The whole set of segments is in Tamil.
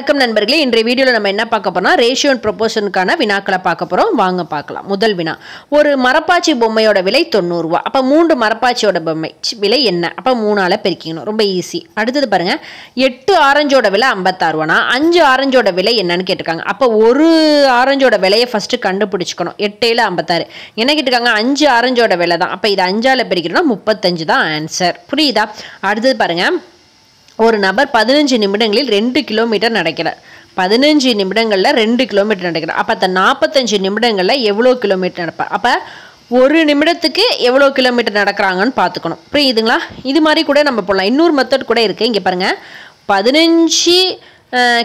வணக்கம் நண்பர்களே இன்றைய வீடியோவில் நம்ம என்ன பார்க்க போறோம்னா ரேஷியோ அண்ட் ப்ரொபோஷனுக்கான வினாக்களை பார்க்க போகிறோம் வாங்க பார்க்கலாம் முதல் வினா ஒரு மரப்பாச்சி பொம்மையோட விலை தொண்ணூறுரூவா அப்போ மூன்று மரப்பாச்சியோட பொம்மை விலை என்ன அப்போ மூணால் பெருக்கிக்கணும் ரொம்ப ஈஸி அடுத்தது பாருங்கள் எட்டு ஆரஞ்சோட விலை ஐம்பத்தாறுவானா அஞ்சு ஆரஞ்சோட விலை என்னன்னு கேட்டிருக்காங்க அப்போ ஒரு ஆரஞ்சோட விலையை ஃபஸ்ட்டு கண்டுபிடிச்சிக்கணும் எட்டேல ஐம்பத்தாறு என்ன கேட்டிருக்காங்க அஞ்சு ஆரஞ்சோட விலை தான் அப்போ இது அஞ்சால் பெருக்கிறோம்னா முப்பத்தஞ்சு தான் ஆன்சர் புரியுதா அடுத்தது பாருங்கள் ஒரு நபர் பதினஞ்சு நிமிடங்களில் ரெண்டு கிலோமீட்டர் நடக்கிறார் பதினஞ்சு நிமிடங்களில் ரெண்டு கிலோமீட்டர் நடக்கிறார் அப்போ அந்த நாற்பத்தஞ்சு நிமிடங்களில் எவ்வளோ கிலோமீட்டர் நடப்பார் அப்போ ஒரு நிமிடத்துக்கு எவ்வளோ கிலோமீட்டர் நடக்கிறாங்கன்னு பார்த்துக்கணும் புரியுதுங்களா இது மாதிரி கூட நம்ம போடலாம் இன்னொரு மெத்தட் கூட இருக்குது இங்கே பாருங்கள் பதினஞ்சு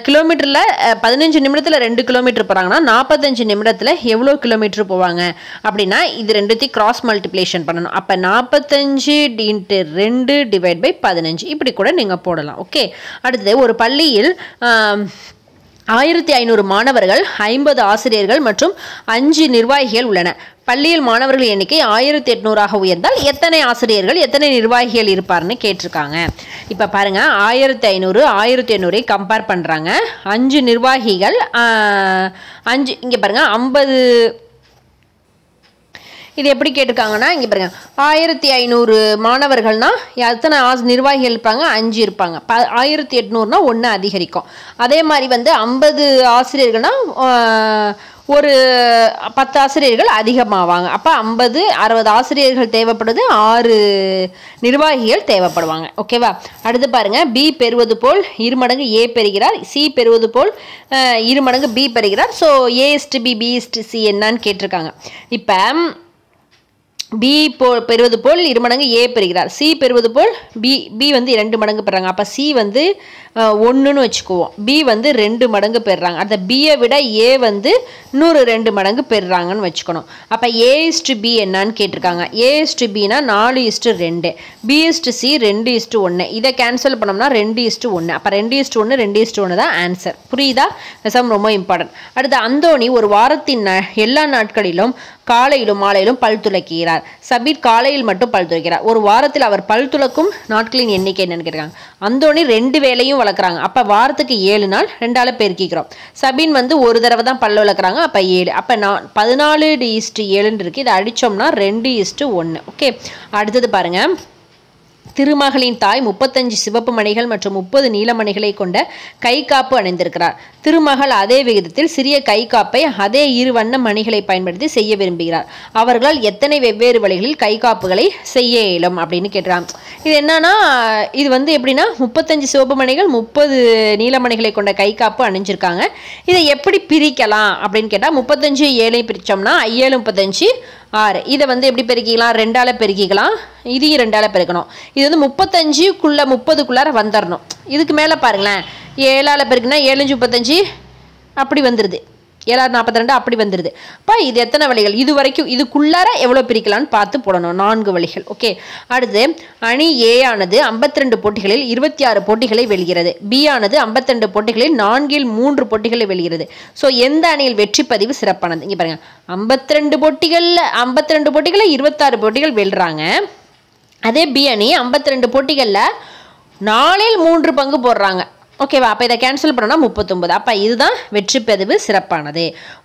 கிலோமீட்டரில் பதினஞ்சு நிமிடத்தில் ரெண்டு கிலோமீட்டர் போகிறாங்கன்னா நாற்பத்தஞ்சு நிமிடத்தில் எவ்வளோ கிலோமீட்டர் போவாங்க அப்படின்னா இது ரெண்டுத்தையும் கிராஸ் மல்டிப்ளேஷன் பண்ணணும் அப்போ நாற்பத்தஞ்சு இன்ட்டு ரெண்டு டிவைட் பை பதினஞ்சு இப்படி கூட நீங்கள் போடலாம் ஓகே அடுத்தது ஒரு பள்ளியில் ஆயிரத்தி ஐநூறு மாணவர்கள் ஐம்பது ஆசிரியர்கள் மற்றும் அஞ்சு நிர்வாகிகள் உள்ளன பள்ளியில் மாணவர்கள் எண்ணிக்கை ஆயிரத்தி எட்நூறாக உயர்ந்தால் எத்தனை ஆசிரியர்கள் எத்தனை நிர்வாகிகள் இருப்பார்னு கேட்டிருக்காங்க இப்போ பாருங்கள் ஆயிரத்தி ஐநூறு ஆயிரத்தி எண்ணூறை கம்பேர் பண்ணுறாங்க அஞ்சு நிர்வாகிகள் அஞ்சு இங்கே பாருங்கள் ஐம்பது இது எப்படி கேட்டிருக்காங்கன்னா இங்கே பாருங்க ஆயிரத்தி ஐநூறு மாணவர்கள்னால் எத்தனை ஆஸ் நிர்வாகிகள் இருப்பாங்க அஞ்சு இருப்பாங்க ப ஆயிரத்தி எட்நூறுனா ஒன்று அதிகரிக்கும் அதே மாதிரி வந்து ஐம்பது ஆசிரியர்கள்னால் ஒரு பத்து ஆசிரியர்கள் அதிகமாவாங்க அப்போ ஐம்பது அறுபது ஆசிரியர்கள் தேவைப்படுது ஆறு நிர்வாகிகள் தேவைப்படுவாங்க ஓகேவா அடுத்து பாருங்கள் பி பெறுவது போல் இரு மடங்கு ஏ பெறுகிறார் சி பெறுவது போல் இரு மடங்கு பி பெறுகிறார் so A is to B B is to C என்னன்னு கேட்டிருக்காங்க இப்போ பி போ பெறுவது போல் இரு மடங்கு ஏ பெறுகிறார் சி பெறுவது போல் பி பி வந்து இரண்டு மடங்கு பெறுறாங்க அப்போ சி வந்து ஒன்றுன்னு வச்சுக்குவோம் பி வந்து ரெண்டு மடங்கு பெறுறாங்க அந்த பியை விட ஏ வந்து நூறு ரெண்டு மடங்கு பெறுறாங்கன்னு வச்சுக்கணும் அப்போ ஏ இஸ்டு பி என்னான்னு கேட்டிருக்காங்க ஏ இஸ்டு பினா நாலு இஸ்டு ரெண்டு பி இஸ்டு சி ரெண்டு இஸ்டு ஒன்று இதை கேன்சல் பண்ணோம்னா ரெண்டு இஸ்டு ஒன்று அப்போ ரெண்டு இஸ்டு ஒன்று ரெண்டு இஸ்டு ஒன்று தான் ஆன்சர் புரியுதா சம் ரொம்ப இம்பார்ட்டன்ட் அடுத்து அந்தோணி ஒரு வாரத்தின் எல்லா நாட்களிலும் காலையிலும் மாலையிலும் பல் துளக்கிறார் சபீர் காலையில் மட்டும் பல் துளைக்கிறார் ஒரு வாரத்தில் அவர் பல் துளக்கும் நாட்களின் எண்ணிக்கை என்னன்னு கேட்குறாங்க அந்தோணி ரெண்டு வேலையும் வளர்க்குறாங்க அப்போ வாரத்துக்கு ஏழு நாள் ரெண்டால பெருக்கிக்கிறோம் சபீன் வந்து ஒரு தடவை தான் பல் வளர்க்குறாங்க அப்போ ஏழு அப்போ நான் பதினாலு இஸ்ட்டு ஏழுன்னு இருக்குது இதை அடித்தோம்னா ரெண்டு இஸ்ட்டு ஒன்று ஓகே அடுத்தது பாருங்கள் திருமகளின் தாய் முப்பத்தஞ்சு சிவப்பு மணிகள் மற்றும் முப்பது நீலமணிகளை கொண்ட கைகாப்பு அணிந்திருக்கிறார் திருமகள் அதே விகிதத்தில் சிறிய கைகாப்பை அதே இரு வண்ண மணிகளை பயன்படுத்தி செய்ய விரும்புகிறார் அவர்களால் எத்தனை வெவ்வேறு வழிகளில் கைகாப்புகளை செய்ய இயலும் அப்படின்னு கேட்கிறான் இது என்னன்னா இது வந்து எப்படின்னா முப்பத்தஞ்சு சிவப்பு மணிகள் முப்பது நீலமணிகளை கொண்ட கை காப்பு அணிஞ்சிருக்காங்க இதை எப்படி பிரிக்கலாம் அப்படின்னு கேட்டால் முப்பத்தஞ்சு ஏழையும் பிரித்தோம்னா ஏழு முப்பத்தஞ்சு ஆறு இதை வந்து எப்படி பெருக்கிக்கலாம் ரெண்டால பெருக்கிக்கலாம் இதையும் ரெண்டால பெருக்கணும் இது வந்து முப்பத்தஞ்சுக்குள்ளே முப்பதுக்குள்ளார வந்துடணும் இதுக்கு மேலே பாருங்களேன் ஏழால பெருக்கினா ஏழஞ்சு முப்பத்தஞ்சு அப்படி வந்துடுது ஏழாறு நாற்பத்தி ரெண்டு அப்படி வந்துடுது இப்போ இது எத்தனை வழிகள் இது வரைக்கும் இதுக்குள்ளார எவ்வளோ பிரிக்கலான்னு பார்த்து போடணும் நான்கு வழிகள் ஓகே அடுத்து அணி ஏ ஆனது ஐம்பத்தி ரெண்டு போட்டிகளில் இருபத்தி ஆறு போட்டிகளை வெல்கிறது பி ஆனது ஐம்பத்தி ரெண்டு போட்டிகளில் நான்கில் மூன்று போட்டிகளை வெல்கிறது ஸோ எந்த அணியில் வெற்றி பதிவு சிறப்பானது இங்கே பாருங்கள் ஐம்பத்தி ரெண்டு போட்டிகளில் ஐம்பத்தி ரெண்டு போட்டிகளில் இருபத்தாறு போட்டிகள் வெல்றாங்க அதே பி அணி ஐம்பத்தி ரெண்டு போட்டிகளில் நாலில் மூன்று பங்கு போடுறாங்க ஓகேவா அப்போ இதை கேன்சல் பண்ணோம்னா முப்பத்தொம்பது அப்போ இதுதான் வெற்றி பதிவு சிறப்பானது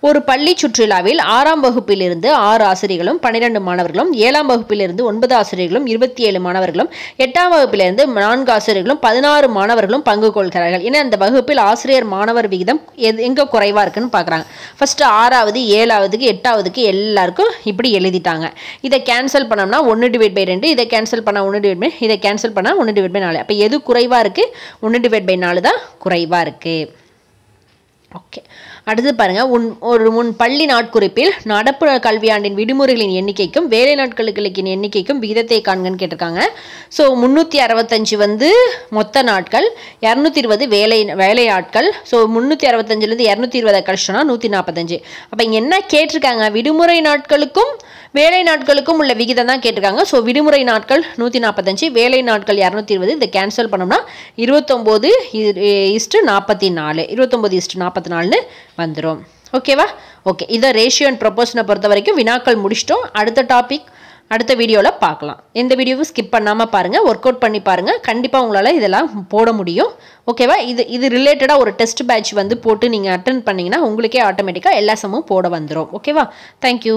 ஒரு பள்ளி சுற்றுலாவில் ஆறாம் வகுப்பிலிருந்து ஆறு ஆசிரியர்களும் பன்னிரெண்டு மாணவர்களும் ஏழாம் வகுப்பிலிருந்து ஒன்பது ஆசிரியர்களும் இருபத்தி ஏழு மாணவர்களும் எட்டாம் வகுப்பிலிருந்து நான்கு ஆசிரியர்களும் பதினாறு மாணவர்களும் பங்கு கொள்கிறார்கள் ஏன்னா அந்த வகுப்பில் ஆசிரியர் மாணவர் விகிதம் எது எங்கே குறைவாக இருக்குன்னு பார்க்குறாங்க ஃபஸ்ட்டு ஆறாவது ஏழாவதுக்கு எட்டாவதுக்கு எல்லாருக்கும் இப்படி எழுதிட்டாங்க இதை கேன்சல் பண்ணோம்னா ஒன்று டிவைட் பை ரெண்டு இதை கேன்சல் பண்ணால் ஒன்று டிவைட் பை இதை கேன்சல் பண்ணால் ஒன்று டிவைட் பை நாலு அப்போ எது குறைவாக இருக்குது ஒன்று டிவைட் பை நாலு தான் குறைவாக இருக்குது ஓகே அடுத்து பாருங்கள் உன் ஒரு முன் பள்ளி நாட்குறிப்பில் நடப்பு கல்வியாண்டின் விடுமுறைகளின் எண்ணிக்கைக்கும் வேலை நாட்களுக்கு எண்ணிக்கைக்கும் விகிதத்தை காண்கன்னு கேட்டிருக்காங்க ஸோ முந்நூற்றி அறுபத்தஞ்சு வந்து மொத்த நாட்கள் இரநூத்தி இருபது வேலை வேலை ஆட்கள் ஸோ முந்நூற்றி அறுபத்தஞ்சிலேருந்து இரநூத்தி இருபதை கழிச்சோன்னா நூற்றி நாற்பத்தஞ்சு அப்போ இங்கே என்ன கேட்டிருக்காங்க விடுமுறை நாட்களுக்கும் வேலை நாட்களுக்கும் உள்ள விகிதம் தான் கேட்டிருக்காங்க ஸோ விடுமுறை நாட்கள் நூற்றி நாற்பத்தஞ்சு வேலை நாட்கள் இரநூத்தி இருபது இதை கேன்சல் பண்ணோம்னா இருபத்தொம்போது இஸ்ட்டு நாற்பத்தி நாலு இருபத்தொம்போது இஸ்ட்டு நாற்பத்தி நாலுன்னு வந்துடும் ஓகேவா ஓகே இதை ரேஷியோ அண்ட் ப்ரொபோஷனை பொறுத்த வரைக்கும் வினாக்கள் முடிச்சிட்டோம் அடுத்த டாபிக் அடுத்த வீடியோவில் பார்க்கலாம் எந்த வீடியோவும் ஸ்கிப் பண்ணாமல் பாருங்கள் ஒர்க் அவுட் பண்ணி பாருங்கள் கண்டிப்பாக உங்களால் இதெல்லாம் போட முடியும் ஓகேவா இது இது ரிலேட்டடாக ஒரு டெஸ்ட் பேட்ச் வந்து போட்டு நீங்கள் அட்டன் பண்ணிங்கன்னா உங்களுக்கே ஆட்டோமேட்டிக்காக எல்லா சமும் போட வந்துடும் ஓகேவா தேங்க்யூ